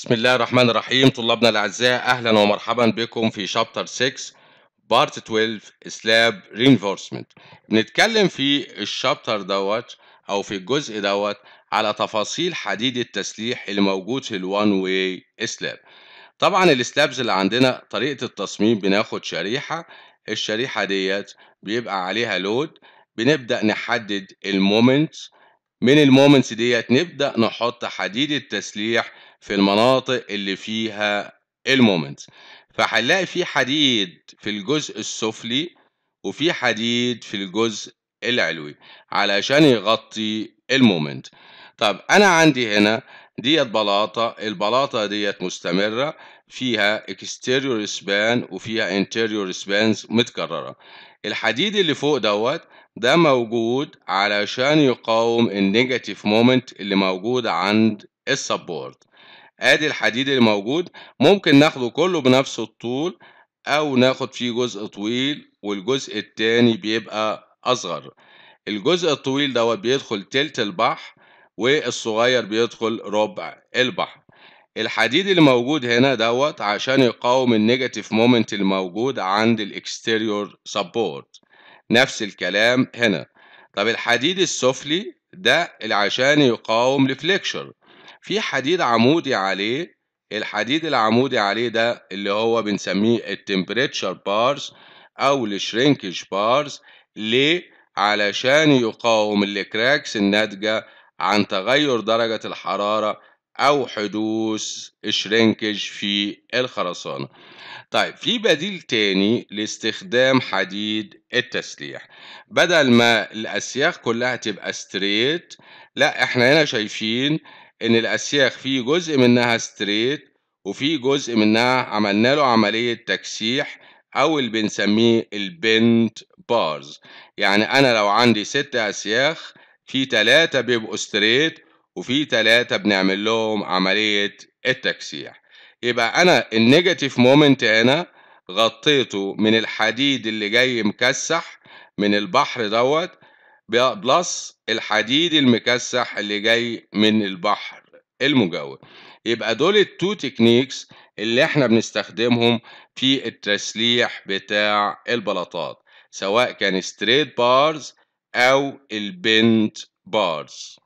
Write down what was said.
بسم الله الرحمن الرحيم طلابنا الأعزاء أهلا ومرحبا بكم في شابتر 6 بارت 12 سلاب رينفورسمنت بنتكلم في الشابتر دوت أو في الجزء دوت على تفاصيل حديد التسليح اللي موجود في الوان واي سلاب طبعا السلابز اللي عندنا طريقة التصميم بناخد شريحة الشريحة ديت بيبقى عليها لود بنبدأ نحدد المومنتس من المومنتس ديت نبدأ نحط حديد التسليح في المناطق اللي فيها المومنتس فهنلاقي في حديد في الجزء السفلي وفي حديد في الجزء العلوي علشان يغطي المومنت طب أنا عندي هنا ديت بلاطة البلاطة ديت مستمرة فيها exterior span وفيها interior سبانز متكررة الحديد اللي فوق دوت ده موجود علشان يقاوم النيجاتيف مومنت اللي موجود عند السبورت ادي الحديد اللي موجود ممكن ناخده كله بنفس الطول او ناخد فيه جزء طويل والجزء التاني بيبقى اصغر الجزء الطويل دوت بيدخل تلت البحر والصغير بيدخل ربع البحر الحديد اللي موجود هنا دوت عشان يقاوم النيجاتيف مومنت الموجود عند الاكستيريور سبورت نفس الكلام هنا طب الحديد السفلي ده اللي عشان يقاوم الفليكشر في حديد عمودي عليه الحديد العمودي عليه ده اللي هو بنسميه التمبريتشر بارز او الشرينكج بارز ليه علشان يقاوم الكراكس الناتجه عن تغير درجة الحرارة أو حدوث شرينكج في الخرسانة. طيب في بديل تاني لاستخدام حديد التسليح بدل ما الأسياخ كلها تبقى ستريت لا احنا هنا شايفين إن الأسياخ في جزء منها ستريت وفي جزء منها عملنا له عملية تكسيح أو اللي بنسميه البنت بارز يعني أنا لو عندي ست أسياخ في ثلاثة بيبقوا ستريت وفي ثلاثة بنعمل لهم عملية التكسيح يبقى أنا النيجاتيف مومنت هنا غطيته من الحديد اللي جاي مكسح من البحر دوت بلس الحديد المكسح اللي جاي من البحر المجاور يبقى دول التو تكنيكس اللي احنا بنستخدمهم في التسليح بتاع البلاطات سواء كان ستريت بارز أو البنت بارز